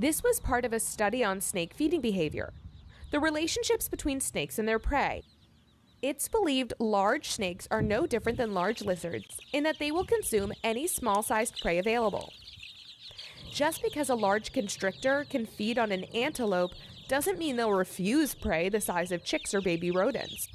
This was part of a study on snake feeding behavior, the relationships between snakes and their prey. It's believed large snakes are no different than large lizards in that they will consume any small sized prey available. Just because a large constrictor can feed on an antelope doesn't mean they'll refuse prey the size of chicks or baby rodents.